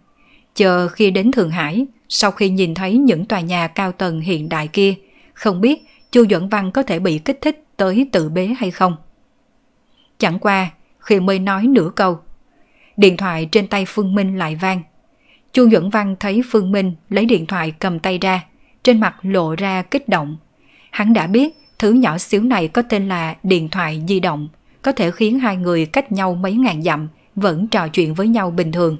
Chờ khi đến Thượng Hải, sau khi nhìn thấy những tòa nhà cao tầng hiện đại kia, không biết Chu Duẩn Văn có thể bị kích thích tới tự bế hay không. Chẳng qua, khi mới nói nửa câu. Điện thoại trên tay Phương Minh lại vang. Chu Duẩn Văn thấy Phương Minh lấy điện thoại cầm tay ra, trên mặt lộ ra kích động. Hắn đã biết thứ nhỏ xíu này có tên là điện thoại di động, có thể khiến hai người cách nhau mấy ngàn dặm vẫn trò chuyện với nhau bình thường.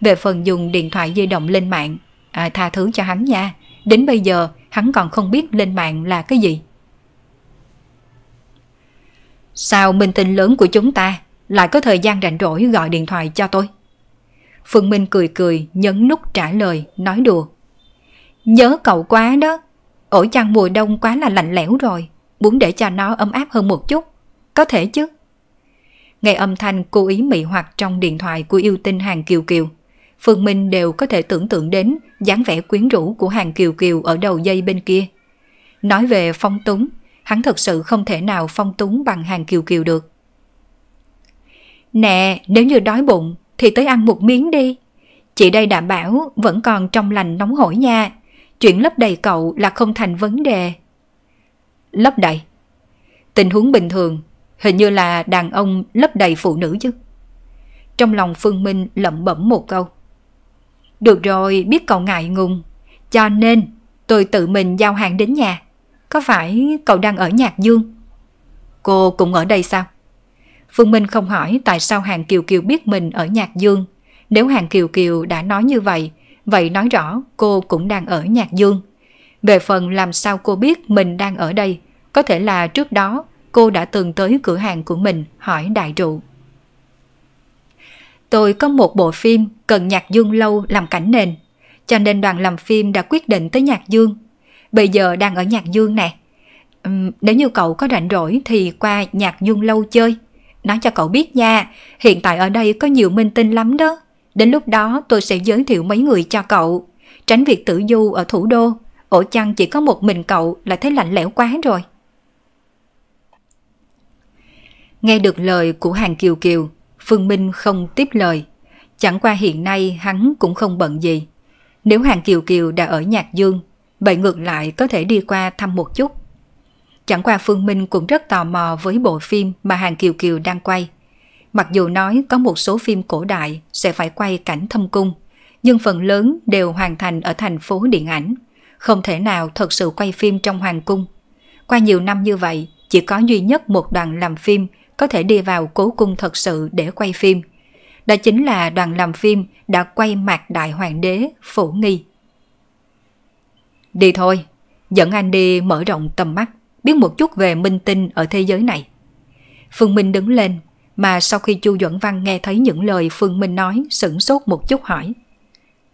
Về phần dùng điện thoại di động lên mạng, à, tha thứ cho hắn nha, đến bây giờ hắn còn không biết lên mạng là cái gì. Sao minh tinh lớn của chúng ta lại có thời gian rảnh rỗi gọi điện thoại cho tôi. Phương Minh cười cười, nhấn nút trả lời, nói đùa. Nhớ cậu quá đó, ổ chăn mùa đông quá là lạnh lẽo rồi, muốn để cho nó ấm áp hơn một chút, có thể chứ. Nghe âm thanh cố ý mị hoặc trong điện thoại của yêu tinh hàng Kiều Kiều, Phương Minh đều có thể tưởng tượng đến dáng vẻ quyến rũ của hàng Kiều Kiều ở đầu dây bên kia. Nói về phong túng, hắn thật sự không thể nào phong túng bằng hàng Kiều Kiều được. Nè, nếu như đói bụng thì tới ăn một miếng đi. Chị đây đảm bảo vẫn còn trong lành nóng hổi nha. Chuyện lấp đầy cậu là không thành vấn đề. Lấp đầy? Tình huống bình thường, hình như là đàn ông lấp đầy phụ nữ chứ. Trong lòng Phương Minh lẩm bẩm một câu. Được rồi, biết cậu ngại ngùng. Cho nên, tôi tự mình giao hàng đến nhà. Có phải cậu đang ở Nhạc Dương? Cô cũng ở đây sao? Phương Minh không hỏi tại sao Hàng Kiều Kiều biết mình ở Nhạc Dương. Nếu Hàng Kiều Kiều đã nói như vậy, vậy nói rõ cô cũng đang ở Nhạc Dương. Về phần làm sao cô biết mình đang ở đây, có thể là trước đó cô đã từng tới cửa hàng của mình hỏi đại trụ. Tôi có một bộ phim cần Nhạc Dương lâu làm cảnh nền, cho nên đoàn làm phim đã quyết định tới Nhạc Dương. Bây giờ đang ở Nhạc Dương nè. Uhm, nếu như cậu có rảnh rỗi thì qua Nhạc Dương lâu chơi nói cho cậu biết nha, hiện tại ở đây có nhiều minh tinh lắm đó. Đến lúc đó tôi sẽ giới thiệu mấy người cho cậu. Tránh việc tử du ở thủ đô, ổ chăng chỉ có một mình cậu là thấy lạnh lẽo quá rồi. Nghe được lời của hàng Kiều Kiều, Phương Minh không tiếp lời. Chẳng qua hiện nay hắn cũng không bận gì. Nếu hàng Kiều Kiều đã ở Nhạc Dương, vậy ngược lại có thể đi qua thăm một chút. Chẳng qua Phương Minh cũng rất tò mò với bộ phim mà Hàng Kiều Kiều đang quay. Mặc dù nói có một số phim cổ đại sẽ phải quay cảnh thâm cung, nhưng phần lớn đều hoàn thành ở thành phố điện ảnh. Không thể nào thật sự quay phim trong hoàng cung. Qua nhiều năm như vậy, chỉ có duy nhất một đoàn làm phim có thể đi vào cố cung thật sự để quay phim. Đó chính là đoàn làm phim đã quay mạc đại hoàng đế Phổ Nghi. Đi thôi, dẫn anh đi mở rộng tầm mắt biết một chút về minh tinh ở thế giới này. Phương Minh đứng lên, mà sau khi Chu Duẩn Văn nghe thấy những lời Phương Minh nói, sửng sốt một chút hỏi.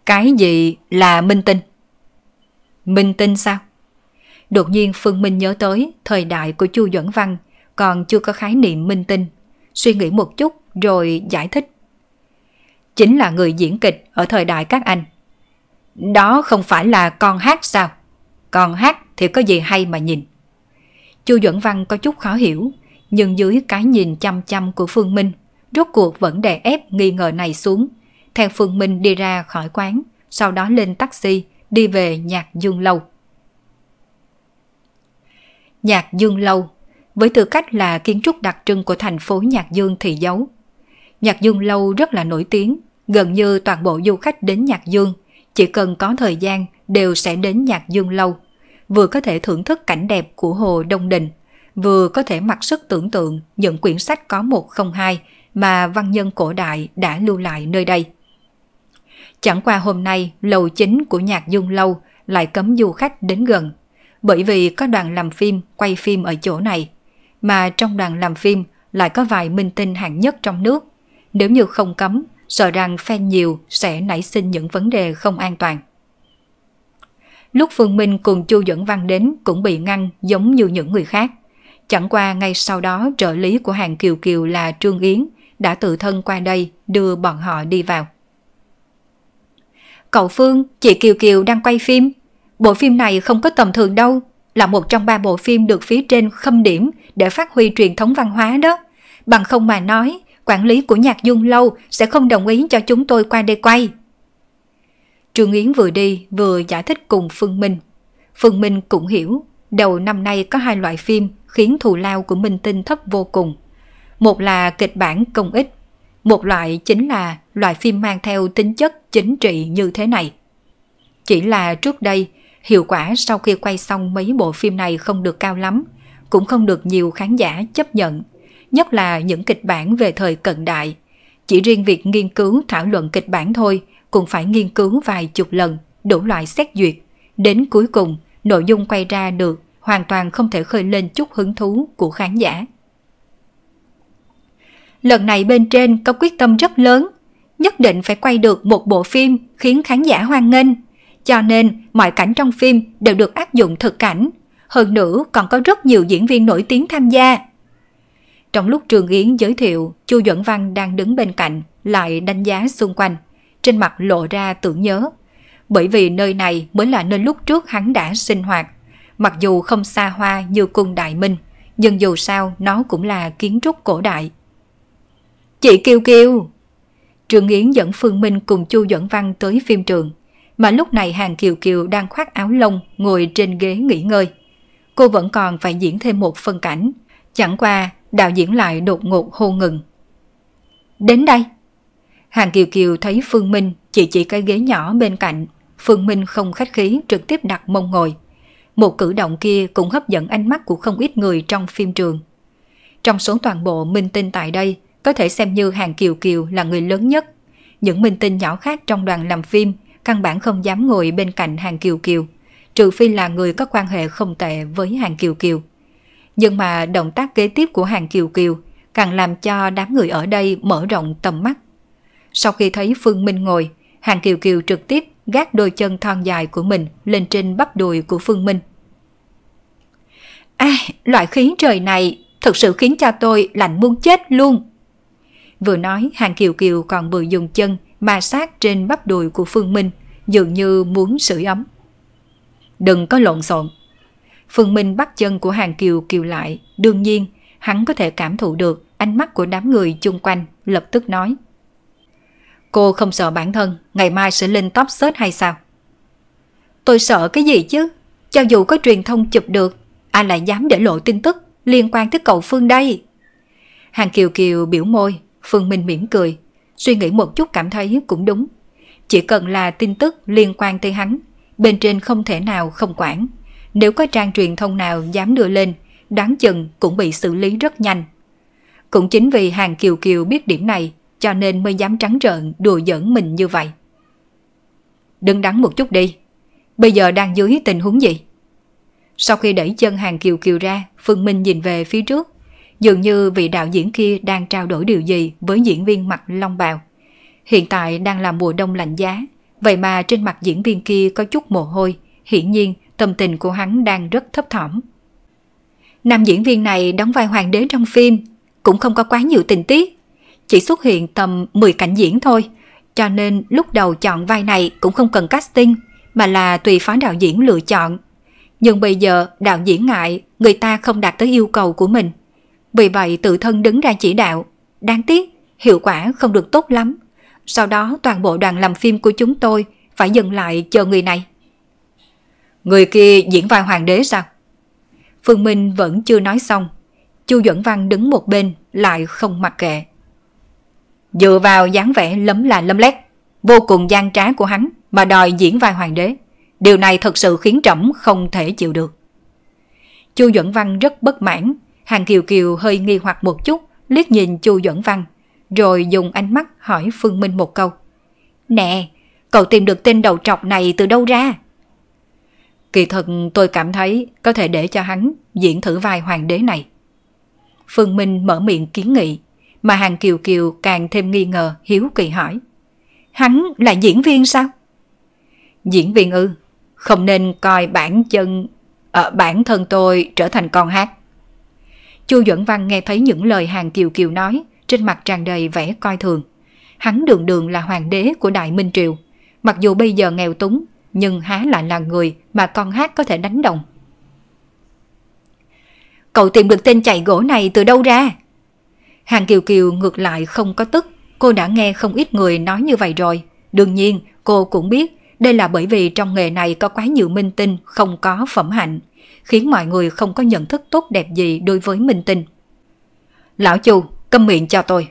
Cái gì là minh tinh? Minh tinh sao? Đột nhiên Phương Minh nhớ tới thời đại của Chu Duẩn Văn còn chưa có khái niệm minh tinh. Suy nghĩ một chút rồi giải thích. Chính là người diễn kịch ở thời đại các anh. Đó không phải là con hát sao? Con hát thì có gì hay mà nhìn. Chu Duẩn Văn có chút khó hiểu, nhưng dưới cái nhìn chăm chăm của Phương Minh, rốt cuộc vẫn đè ép nghi ngờ này xuống. Theo Phương Minh đi ra khỏi quán, sau đó lên taxi, đi về Nhạc Dương Lâu. Nhạc Dương Lâu, với tư cách là kiến trúc đặc trưng của thành phố Nhạc Dương thì dấu Nhạc Dương Lâu rất là nổi tiếng, gần như toàn bộ du khách đến Nhạc Dương, chỉ cần có thời gian đều sẽ đến Nhạc Dương Lâu vừa có thể thưởng thức cảnh đẹp của hồ Đông Đình, vừa có thể mặc sức tưởng tượng những quyển sách có 102 mà văn nhân cổ đại đã lưu lại nơi đây. Chẳng qua hôm nay, lầu chính của nhạc dung lâu lại cấm du khách đến gần, bởi vì có đoàn làm phim quay phim ở chỗ này, mà trong đoàn làm phim lại có vài minh tinh hạng nhất trong nước. Nếu như không cấm, sợ rằng fan nhiều sẽ nảy sinh những vấn đề không an toàn. Lúc Phương Minh cùng Chu Duẩn Văn đến cũng bị ngăn giống như những người khác. Chẳng qua ngay sau đó trợ lý của hàng Kiều Kiều là Trương Yến đã tự thân qua đây đưa bọn họ đi vào. Cậu Phương, chị Kiều Kiều đang quay phim. Bộ phim này không có tầm thường đâu, là một trong ba bộ phim được phía trên khâm điểm để phát huy truyền thống văn hóa đó. Bằng không mà nói, quản lý của nhạc dung lâu sẽ không đồng ý cho chúng tôi qua đây quay. Trương Yến vừa đi vừa giải thích cùng Phương Minh. Phương Minh cũng hiểu, đầu năm nay có hai loại phim khiến thù lao của Minh Tinh thấp vô cùng. Một là kịch bản công ích, một loại chính là loại phim mang theo tính chất chính trị như thế này. Chỉ là trước đây, hiệu quả sau khi quay xong mấy bộ phim này không được cao lắm, cũng không được nhiều khán giả chấp nhận, nhất là những kịch bản về thời cận đại. Chỉ riêng việc nghiên cứu thảo luận kịch bản thôi – cũng phải nghiên cứu vài chục lần, đủ loại xét duyệt. Đến cuối cùng, nội dung quay ra được hoàn toàn không thể khơi lên chút hứng thú của khán giả. Lần này bên trên có quyết tâm rất lớn, nhất định phải quay được một bộ phim khiến khán giả hoan nghênh, cho nên mọi cảnh trong phim đều được áp dụng thực cảnh, hơn nữa còn có rất nhiều diễn viên nổi tiếng tham gia. Trong lúc Trường Yến giới thiệu, Chu Duẩn Văn đang đứng bên cạnh, lại đánh giá xung quanh – trên mặt lộ ra tưởng nhớ. Bởi vì nơi này mới là nơi lúc trước hắn đã sinh hoạt. Mặc dù không xa hoa như cung Đại Minh, nhưng dù sao nó cũng là kiến trúc cổ đại. Chị Kiều Kiều! Trường Yến dẫn Phương Minh cùng Chu Dẫn Văn tới phim trường, mà lúc này hàng Kiều Kiều đang khoác áo lông ngồi trên ghế nghỉ ngơi. Cô vẫn còn phải diễn thêm một phân cảnh, chẳng qua đạo diễn lại đột ngột hô ngừng. Đến đây! Hàng Kiều Kiều thấy Phương Minh chỉ chỉ cái ghế nhỏ bên cạnh. Phương Minh không khách khí trực tiếp đặt mông ngồi. Một cử động kia cũng hấp dẫn ánh mắt của không ít người trong phim trường. Trong số toàn bộ minh tinh tại đây, có thể xem như Hàng Kiều Kiều là người lớn nhất. Những minh tinh nhỏ khác trong đoàn làm phim căn bản không dám ngồi bên cạnh Hàng Kiều Kiều, trừ phi là người có quan hệ không tệ với Hàng Kiều Kiều. Nhưng mà động tác kế tiếp của Hàng Kiều Kiều càng làm cho đám người ở đây mở rộng tầm mắt sau khi thấy Phương Minh ngồi, Hàng Kiều Kiều trực tiếp gác đôi chân thon dài của mình lên trên bắp đùi của Phương Minh. À, loại khí trời này thực sự khiến cho tôi lạnh muốn chết luôn. Vừa nói, Hàng Kiều Kiều còn vừa dùng chân ma sát trên bắp đùi của Phương Minh, dường như muốn sưởi ấm. Đừng có lộn xộn. Phương Minh bắt chân của Hàng Kiều Kiều lại, đương nhiên, hắn có thể cảm thụ được ánh mắt của đám người chung quanh, lập tức nói. Cô không sợ bản thân ngày mai sẽ lên top search hay sao? Tôi sợ cái gì chứ? Cho dù có truyền thông chụp được, ai lại dám để lộ tin tức liên quan tới cậu Phương đây? Hàng Kiều Kiều biểu môi, Phương Minh mỉm cười. Suy nghĩ một chút cảm thấy cũng đúng. Chỉ cần là tin tức liên quan tới hắn, bên trên không thể nào không quản. Nếu có trang truyền thông nào dám đưa lên, đoán chừng cũng bị xử lý rất nhanh. Cũng chính vì Hàng Kiều Kiều biết điểm này cho nên mới dám trắng trợn đùa giỡn mình như vậy. Đứng đắn một chút đi, bây giờ đang dưới tình huống gì? Sau khi đẩy chân hàng kiều kiều ra, Phương Minh nhìn về phía trước. Dường như vị đạo diễn kia đang trao đổi điều gì với diễn viên mặt long bào. Hiện tại đang là mùa đông lạnh giá, vậy mà trên mặt diễn viên kia có chút mồ hôi, hiển nhiên tâm tình của hắn đang rất thấp thỏm. Nam diễn viên này đóng vai hoàng đế trong phim, cũng không có quá nhiều tình tiết, chỉ xuất hiện tầm 10 cảnh diễn thôi, cho nên lúc đầu chọn vai này cũng không cần casting, mà là tùy phó đạo diễn lựa chọn. Nhưng bây giờ đạo diễn ngại người ta không đạt tới yêu cầu của mình. Vì vậy tự thân đứng ra chỉ đạo. Đáng tiếc, hiệu quả không được tốt lắm. Sau đó toàn bộ đoàn làm phim của chúng tôi phải dừng lại chờ người này. Người kia diễn vai hoàng đế sao? Phương Minh vẫn chưa nói xong. Chu Duẩn Văn đứng một bên lại không mặc kệ dựa vào dáng vẻ lấm là lấm lét, vô cùng gian trá của hắn mà đòi diễn vai hoàng đế. Điều này thật sự khiến trẫm không thể chịu được. Chu Duẩn Văn rất bất mãn, Hàng Kiều Kiều hơi nghi hoặc một chút, liếc nhìn Chu Duẩn Văn, rồi dùng ánh mắt hỏi Phương Minh một câu. Nè, cậu tìm được tên đầu trọc này từ đâu ra? Kỳ thật tôi cảm thấy có thể để cho hắn diễn thử vai hoàng đế này. Phương Minh mở miệng kiến nghị mà hàng kiều kiều càng thêm nghi ngờ, hiếu kỳ hỏi. Hắn là diễn viên sao? Diễn viên ư, không nên coi bản chân, ở ờ, bản thân tôi trở thành con hát. Chu Duẩn Văn nghe thấy những lời hàng kiều kiều nói, trên mặt tràn đầy vẻ coi thường. Hắn đường đường là hoàng đế của Đại Minh Triều, mặc dù bây giờ nghèo túng, nhưng há lại là người mà con hát có thể đánh đồng. Cậu tìm được tên chạy gỗ này từ đâu ra? Hàng Kiều Kiều ngược lại không có tức, cô đã nghe không ít người nói như vậy rồi. Đương nhiên, cô cũng biết đây là bởi vì trong nghề này có quá nhiều minh tinh không có phẩm hạnh, khiến mọi người không có nhận thức tốt đẹp gì đối với minh tinh. Lão Chu, câm miệng cho tôi.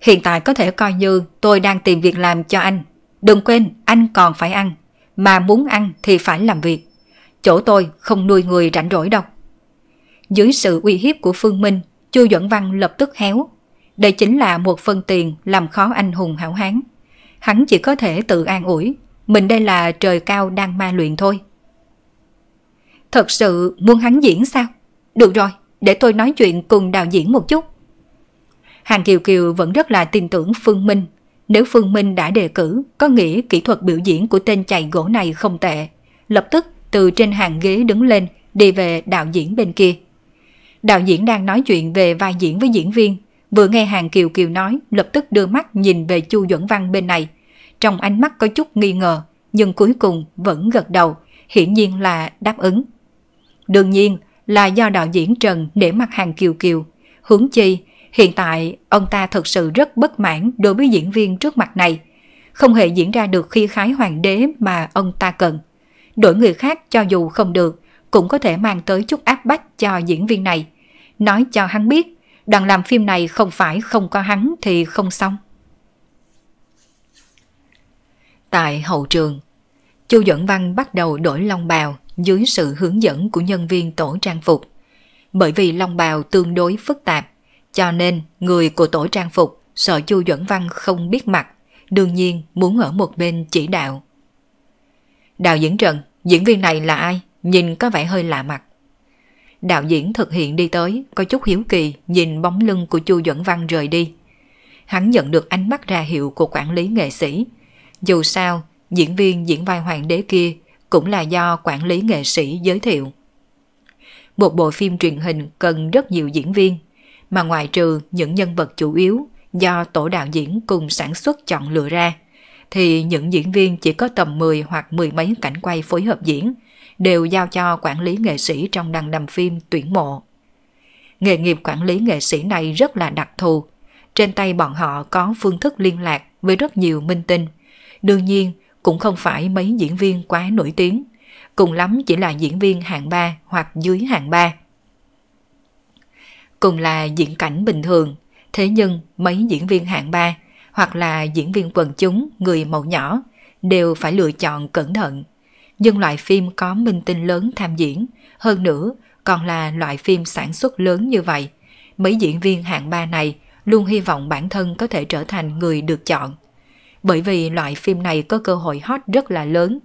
Hiện tại có thể coi như tôi đang tìm việc làm cho anh. Đừng quên, anh còn phải ăn. Mà muốn ăn thì phải làm việc. Chỗ tôi không nuôi người rảnh rỗi đâu. Dưới sự uy hiếp của Phương Minh, Chu Duẩn Văn lập tức héo. Đây chính là một phân tiền làm khó anh hùng hảo hán. Hắn chỉ có thể tự an ủi, mình đây là trời cao đang ma luyện thôi. Thật sự muốn hắn diễn sao? Được rồi, để tôi nói chuyện cùng đạo diễn một chút. Hàng Kiều Kiều vẫn rất là tin tưởng Phương Minh. Nếu Phương Minh đã đề cử, có nghĩa kỹ thuật biểu diễn của tên chạy gỗ này không tệ. Lập tức từ trên hàng ghế đứng lên, đi về đạo diễn bên kia. Đạo diễn đang nói chuyện về vai diễn với diễn viên, vừa nghe Hàng Kiều Kiều nói, lập tức đưa mắt nhìn về Chu Duẩn Văn bên này. Trong ánh mắt có chút nghi ngờ, nhưng cuối cùng vẫn gật đầu, hiển nhiên là đáp ứng. Đương nhiên là do đạo diễn Trần để mặt Hàng Kiều Kiều. Hướng chi, hiện tại ông ta thật sự rất bất mãn đối với diễn viên trước mặt này. Không hề diễn ra được khi khái hoàng đế mà ông ta cần. Đổi người khác cho dù không được, cũng có thể mang tới chút áp bách cho diễn viên này. Nói cho hắn biết, đoàn làm phim này không phải không có hắn thì không xong. Tại hậu trường, Chu Duẩn Văn bắt đầu đổi long bào dưới sự hướng dẫn của nhân viên tổ trang phục. Bởi vì long bào tương đối phức tạp, cho nên người của tổ trang phục sợ Chu Duẩn Văn không biết mặt, đương nhiên muốn ở một bên chỉ đạo. Đạo diễn Trần, diễn viên này là ai? nhìn có vẻ hơi lạ mặt. Đạo diễn thực hiện đi tới, có chút hiếu kỳ nhìn bóng lưng của Chu Duẩn Văn rời đi. Hắn nhận được ánh mắt ra hiệu của quản lý nghệ sĩ. Dù sao, diễn viên diễn vai hoàng đế kia cũng là do quản lý nghệ sĩ giới thiệu. Một bộ phim truyền hình cần rất nhiều diễn viên, mà ngoại trừ những nhân vật chủ yếu do tổ đạo diễn cùng sản xuất chọn lựa ra, thì những diễn viên chỉ có tầm 10 hoặc mười mấy cảnh quay phối hợp diễn – đều giao cho quản lý nghệ sĩ trong đăng đầm phim tuyển mộ. Nghề nghiệp quản lý nghệ sĩ này rất là đặc thù. Trên tay bọn họ có phương thức liên lạc với rất nhiều minh tinh. Đương nhiên, cũng không phải mấy diễn viên quá nổi tiếng. Cùng lắm chỉ là diễn viên hạng 3 hoặc dưới hạng 3. Cùng là diễn cảnh bình thường, thế nhưng mấy diễn viên hạng 3 hoặc là diễn viên quần chúng người màu nhỏ đều phải lựa chọn cẩn thận nhưng loại phim có minh tinh lớn tham diễn, hơn nữa còn là loại phim sản xuất lớn như vậy. Mấy diễn viên hạng ba này luôn hy vọng bản thân có thể trở thành người được chọn. Bởi vì loại phim này có cơ hội hot rất là lớn.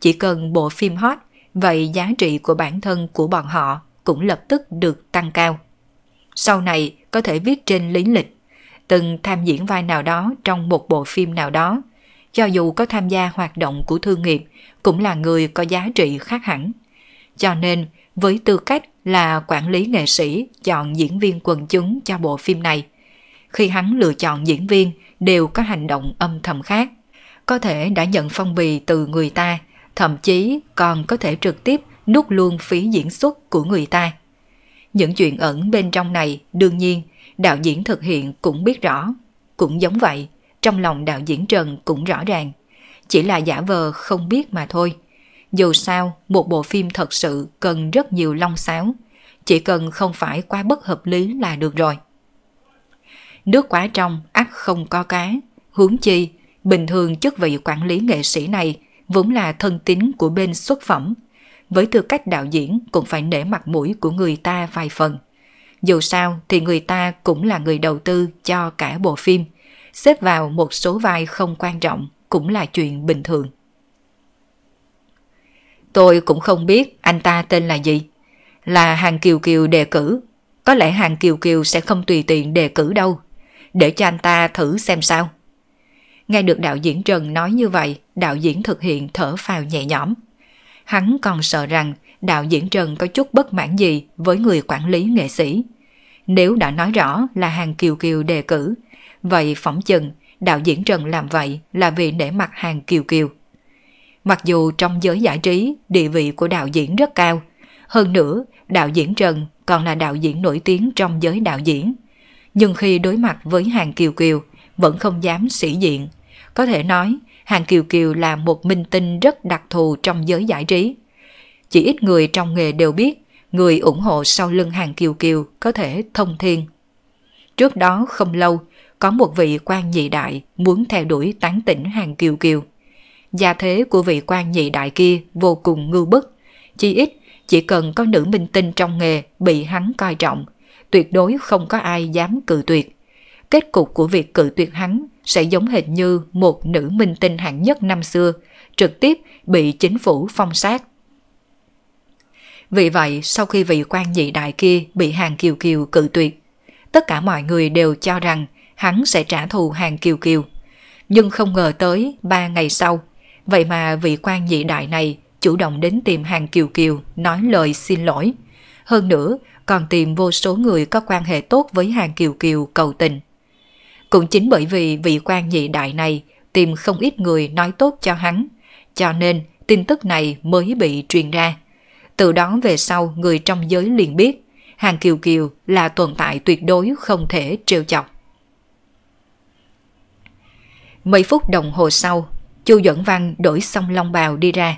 Chỉ cần bộ phim hot, vậy giá trị của bản thân của bọn họ cũng lập tức được tăng cao. Sau này có thể viết trên lý lịch, từng tham diễn vai nào đó trong một bộ phim nào đó – cho dù có tham gia hoạt động của thương nghiệp, cũng là người có giá trị khác hẳn. Cho nên, với tư cách là quản lý nghệ sĩ chọn diễn viên quần chúng cho bộ phim này, khi hắn lựa chọn diễn viên đều có hành động âm thầm khác. Có thể đã nhận phong bì từ người ta, thậm chí còn có thể trực tiếp nút luôn phí diễn xuất của người ta. Những chuyện ẩn bên trong này đương nhiên đạo diễn thực hiện cũng biết rõ. Cũng giống vậy, trong lòng đạo diễn Trần cũng rõ ràng. Chỉ là giả vờ không biết mà thôi. Dù sao, một bộ phim thật sự cần rất nhiều long sáo. Chỉ cần không phải quá bất hợp lý là được rồi. Nước quá trong, ắt không có cá. Hướng chi, bình thường chức vị quản lý nghệ sĩ này vốn là thân tín của bên xuất phẩm. Với tư cách đạo diễn cũng phải nể mặt mũi của người ta vài phần. Dù sao thì người ta cũng là người đầu tư cho cả bộ phim – xếp vào một số vai không quan trọng cũng là chuyện bình thường. Tôi cũng không biết anh ta tên là gì. Là hàng Kiều Kiều đề cử. Có lẽ hàng Kiều Kiều sẽ không tùy tiện đề cử đâu. Để cho anh ta thử xem sao. Nghe được đạo diễn Trần nói như vậy, đạo diễn thực hiện thở phào nhẹ nhõm. Hắn còn sợ rằng đạo diễn Trần có chút bất mãn gì với người quản lý nghệ sĩ. Nếu đã nói rõ là hàng Kiều Kiều đề cử, Vậy phỏng chừng, đạo diễn Trần làm vậy là vì để mặt hàng kiều kiều. Mặc dù trong giới giải trí, địa vị của đạo diễn rất cao. Hơn nữa, đạo diễn Trần còn là đạo diễn nổi tiếng trong giới đạo diễn. Nhưng khi đối mặt với hàng kiều kiều, vẫn không dám sĩ diện. Có thể nói, hàng kiều kiều là một minh tinh rất đặc thù trong giới giải trí. Chỉ ít người trong nghề đều biết, người ủng hộ sau lưng hàng kiều kiều có thể thông thiên. Trước đó không lâu, có một vị quan nhị đại muốn theo đuổi tán tỉnh hàng kiều kiều. Gia thế của vị quan nhị đại kia vô cùng ngưu bức. Chỉ ít, chỉ cần có nữ minh tinh trong nghề bị hắn coi trọng, tuyệt đối không có ai dám cự tuyệt. Kết cục của việc cự tuyệt hắn sẽ giống hệt như một nữ minh tinh hạng nhất năm xưa, trực tiếp bị chính phủ phong sát. Vì vậy, sau khi vị quan nhị đại kia bị hàng kiều kiều cự tuyệt, tất cả mọi người đều cho rằng hắn sẽ trả thù hàng kiều kiều. Nhưng không ngờ tới ba ngày sau, vậy mà vị quan nhị đại này chủ động đến tìm hàng kiều kiều nói lời xin lỗi. Hơn nữa, còn tìm vô số người có quan hệ tốt với hàng kiều kiều cầu tình. Cũng chính bởi vì vị quan nhị đại này tìm không ít người nói tốt cho hắn, cho nên tin tức này mới bị truyền ra. Từ đó về sau người trong giới liền biết Hàng Kiều Kiều là tồn tại tuyệt đối không thể trêu chọc. Mấy phút đồng hồ sau, Chu Duẩn Văn đổi xong long bào đi ra.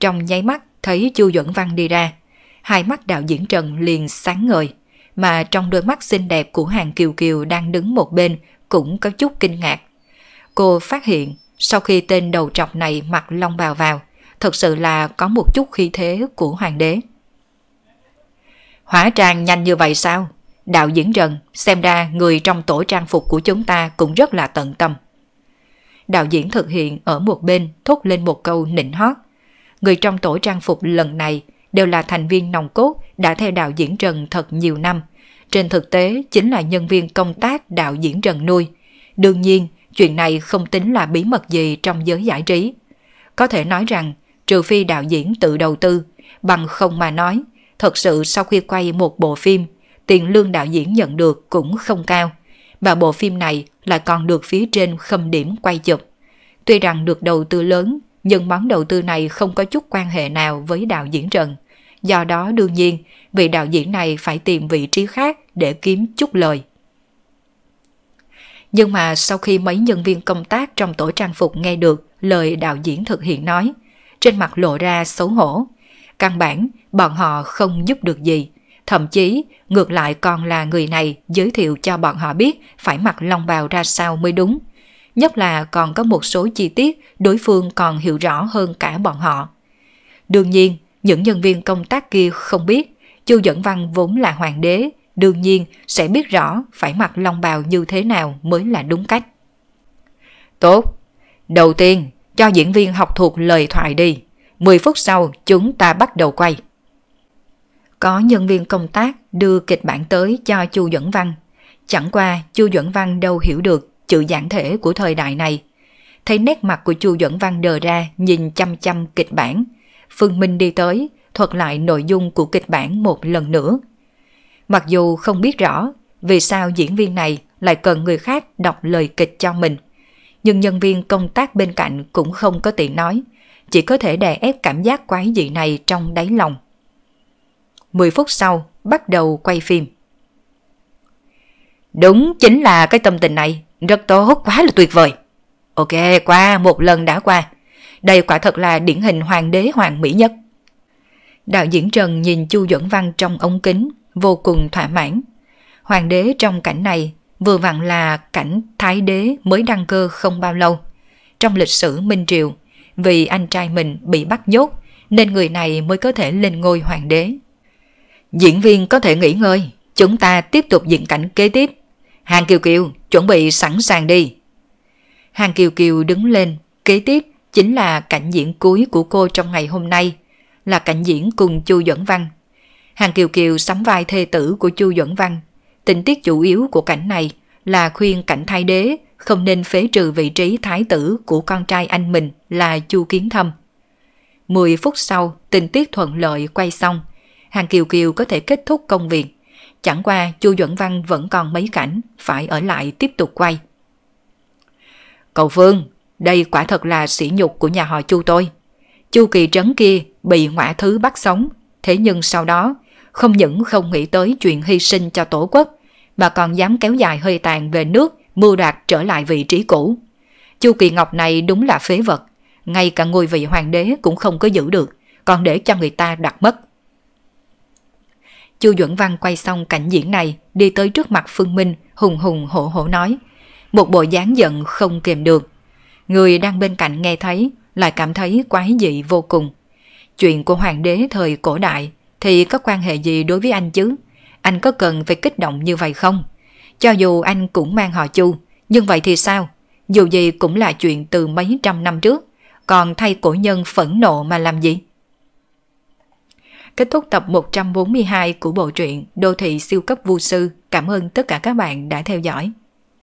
Trong nháy mắt thấy Chu Duẩn Văn đi ra, hai mắt đạo diễn Trần liền sáng ngời, mà trong đôi mắt xinh đẹp của hàng Kiều Kiều đang đứng một bên cũng có chút kinh ngạc. Cô phát hiện sau khi tên đầu trọc này mặc long bào vào, thật sự là có một chút khí thế của hoàng đế. Hóa trang nhanh như vậy sao? Đạo diễn Trần, xem ra người trong tổ trang phục của chúng ta cũng rất là tận tâm đạo diễn thực hiện ở một bên thốt lên một câu nịnh hót. Người trong tổ trang phục lần này đều là thành viên nòng cốt đã theo đạo diễn Trần thật nhiều năm. Trên thực tế chính là nhân viên công tác đạo diễn Trần nuôi. Đương nhiên, chuyện này không tính là bí mật gì trong giới giải trí. Có thể nói rằng, trừ phi đạo diễn tự đầu tư, bằng không mà nói, thật sự sau khi quay một bộ phim, tiền lương đạo diễn nhận được cũng không cao và bộ phim này lại còn được phía trên khâm điểm quay chụp. Tuy rằng được đầu tư lớn, nhưng món đầu tư này không có chút quan hệ nào với đạo diễn Trần. Do đó đương nhiên, vị đạo diễn này phải tìm vị trí khác để kiếm chút lời. Nhưng mà sau khi mấy nhân viên công tác trong tổ trang phục nghe được lời đạo diễn thực hiện nói, trên mặt lộ ra xấu hổ. Căn bản, bọn họ không giúp được gì, Thậm chí, ngược lại còn là người này giới thiệu cho bọn họ biết phải mặc long bào ra sao mới đúng. Nhất là còn có một số chi tiết đối phương còn hiểu rõ hơn cả bọn họ. Đương nhiên, những nhân viên công tác kia không biết, Chu Dẫn Văn vốn là hoàng đế, đương nhiên sẽ biết rõ phải mặc long bào như thế nào mới là đúng cách. Tốt, đầu tiên cho diễn viên học thuộc lời thoại đi. 10 phút sau chúng ta bắt đầu quay có nhân viên công tác đưa kịch bản tới cho Chu Duẩn Văn. Chẳng qua Chu Duẩn Văn đâu hiểu được chữ giản thể của thời đại này. Thấy nét mặt của Chu Duẩn Văn đờ ra nhìn chăm chăm kịch bản. Phương Minh đi tới, thuật lại nội dung của kịch bản một lần nữa. Mặc dù không biết rõ vì sao diễn viên này lại cần người khác đọc lời kịch cho mình. Nhưng nhân viên công tác bên cạnh cũng không có tiện nói, chỉ có thể đè ép cảm giác quái dị này trong đáy lòng. 10 phút sau bắt đầu quay phim. Đúng chính là cái tâm tình này, rất tốt, quá là tuyệt vời. Ok, qua, một lần đã qua. Đây quả thật là điển hình hoàng đế hoàng mỹ nhất. Đạo diễn Trần nhìn Chu Duẩn Văn trong ống kính, vô cùng thỏa mãn. Hoàng đế trong cảnh này vừa vặn là cảnh thái đế mới đăng cơ không bao lâu. Trong lịch sử Minh Triều, vì anh trai mình bị bắt nhốt nên người này mới có thể lên ngôi hoàng đế. Diễn viên có thể nghỉ ngơi, chúng ta tiếp tục diễn cảnh kế tiếp. Hàng Kiều Kiều, chuẩn bị sẵn sàng đi. Hàng Kiều Kiều đứng lên, kế tiếp chính là cảnh diễn cuối của cô trong ngày hôm nay, là cảnh diễn cùng Chu Duẩn Văn. Hàng Kiều Kiều sắm vai thê tử của Chu Duẩn Văn. Tình tiết chủ yếu của cảnh này là khuyên cảnh thái đế không nên phế trừ vị trí thái tử của con trai anh mình là Chu Kiến Thâm. 10 phút sau, tình tiết thuận lợi quay xong. Hàng Kiều Kiều có thể kết thúc công việc. Chẳng qua Chu Duẩn Văn vẫn còn mấy cảnh, phải ở lại tiếp tục quay. Cậu Phương, đây quả thật là sỉ nhục của nhà họ Chu tôi. Chu Kỳ Trấn kia bị ngoại thứ bắt sống, thế nhưng sau đó không những không nghĩ tới chuyện hy sinh cho tổ quốc, mà còn dám kéo dài hơi tàn về nước, mưu đạt trở lại vị trí cũ. Chu Kỳ Ngọc này đúng là phế vật, ngay cả ngôi vị hoàng đế cũng không có giữ được, còn để cho người ta đặt mất. Chu Duẩn Văn quay xong cảnh diễn này, đi tới trước mặt Phương Minh, hùng hùng hổ hổ nói. Một bộ dáng giận không kìm được. Người đang bên cạnh nghe thấy, lại cảm thấy quái dị vô cùng. Chuyện của hoàng đế thời cổ đại thì có quan hệ gì đối với anh chứ? Anh có cần phải kích động như vậy không? Cho dù anh cũng mang họ Chu, nhưng vậy thì sao? Dù gì cũng là chuyện từ mấy trăm năm trước, còn thay cổ nhân phẫn nộ mà làm gì? kết thúc tập 142 của bộ truyện Đô thị siêu cấp vu sư. Cảm ơn tất cả các bạn đã theo dõi.